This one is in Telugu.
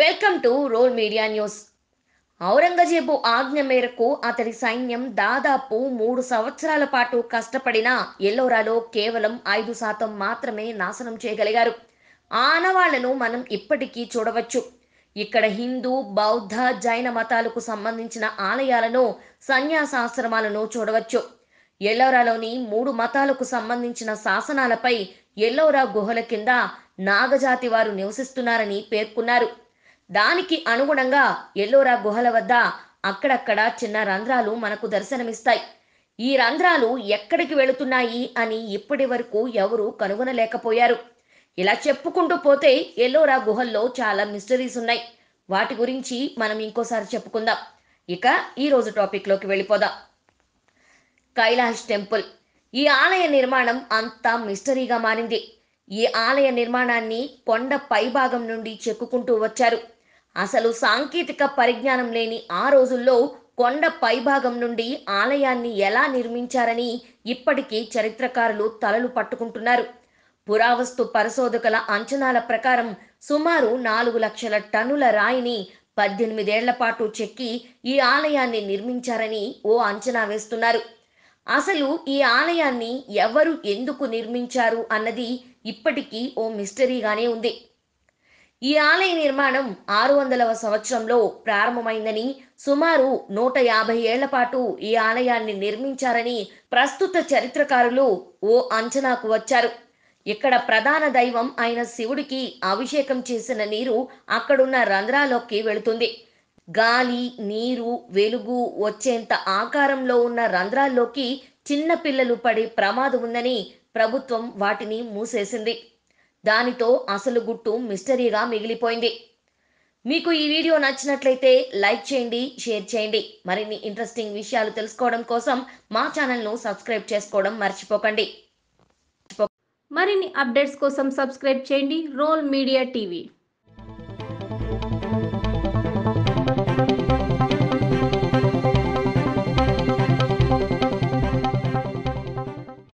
welcome to role media news Aurangzeb ఆజ్ఞ మేరకు అతడి సైన్యం దాదాపు మూడు సంవత్సరాల పాటు కష్టపడిన ఎల్లోరాలో కేవలం ఐదు శాతం మాత్రమే నాశనం చేయగలిగారు ఆనవాళ్లను మనం ఇప్పటికీ చూడవచ్చు ఇక్కడ హిందూ బౌద్ధ జైన మతాలకు సంబంధించిన ఆలయాలను సన్యాసాశ్రమాలను చూడవచ్చు ఎల్లోరాలోని మూడు మతాలకు సంబంధించిన శాసనాలపై ఎల్లోరా గుహల కింద నాగజాతి వారు నివసిస్తున్నారని పేర్కొన్నారు దానికి అనుగుణంగా ఎల్లోరా గుహల వద్ద అక్కడక్కడ చిన్న రంధ్రాలు మనకు దర్శనమిస్తాయి ఈ రంధ్రాలు ఎక్కడికి వెళుతున్నాయి అని ఇప్పటి వరకు ఎవరూ కనుగొనలేకపోయారు ఇలా చెప్పుకుంటూ పోతే ఎల్లోరా గుహల్లో చాలా మిస్టరీస్ ఉన్నాయి వాటి గురించి మనం ఇంకోసారి చెప్పుకుందాం ఇక ఈరోజు టాపిక్లోకి వెళ్ళిపోదాం కైలాష్ టెంపుల్ ఈ ఆలయ నిర్మాణం అంతా మిస్టరీగా మారింది ఈ ఆలయ నిర్మాణాన్ని కొండ పైభాగం నుండి చెక్కుకుంటూ వచ్చారు అసలు సాంకేతిక పరిజ్ఞానం లేని ఆ రోజుల్లో కొండ పైభాగం నుండి ఆలయాన్ని ఎలా నిర్మించారని ఇప్పటికీ చరిత్రకారులు తలలు పట్టుకుంటున్నారు పురావస్తు పరిశోధకుల అంచనాల ప్రకారం సుమారు నాలుగు లక్షల టన్నుల రాయిని పద్దెనిమిదేళ్ల పాటు చెక్కి ఈ ఆలయాన్ని నిర్మించారని ఓ అంచనా వేస్తున్నారు అసలు ఈ ఆలయాన్ని ఎవరు ఎందుకు నిర్మించారు అన్నది ఇప్పటికీ ఓ మిస్టరీగానే ఉంది ఈ ఆలయ నిర్మాణం ఆరు వందలవ సంవత్సరంలో ప్రారంభమైందని సుమారు నూట యాభై ఏళ్ల పాటు ఈ ఆలయాన్ని నిర్మించారని ప్రస్తుత చరిత్రకారులు ఓ అంచనాకు వచ్చారు ఇక్కడ ప్రధాన దైవం అయిన శివుడికి అభిషేకం చేసిన నీరు అక్కడున్న రంధ్రాలోకి వెళుతుంది గాలి నీరు వెలుగు వచ్చేంత ఆకారంలో ఉన్న రంధ్రాల్లోకి చిన్న పిల్లలు పడే ప్రమాదం ఉందని ప్రభుత్వం వాటిని మూసేసింది దానితో అసలు గుట్టు మిస్టరీగా మిగిలిపోయింది మీకు ఈ వీడియో నచ్చినట్లయితే లైక్ చేయండి షేర్ చేయండి మరిన్ని ఇంట్రెస్టింగ్ విషయాలు తెలుసుకోవడం కోసం మా ఛానల్ను సబ్స్క్రైబ్ చేసుకోవడం మర్చిపోకండి మరిన్ని అప్డేట్స్ కోసం సబ్స్క్రైబ్ చేయండి రోల్ మీడియా టీవీ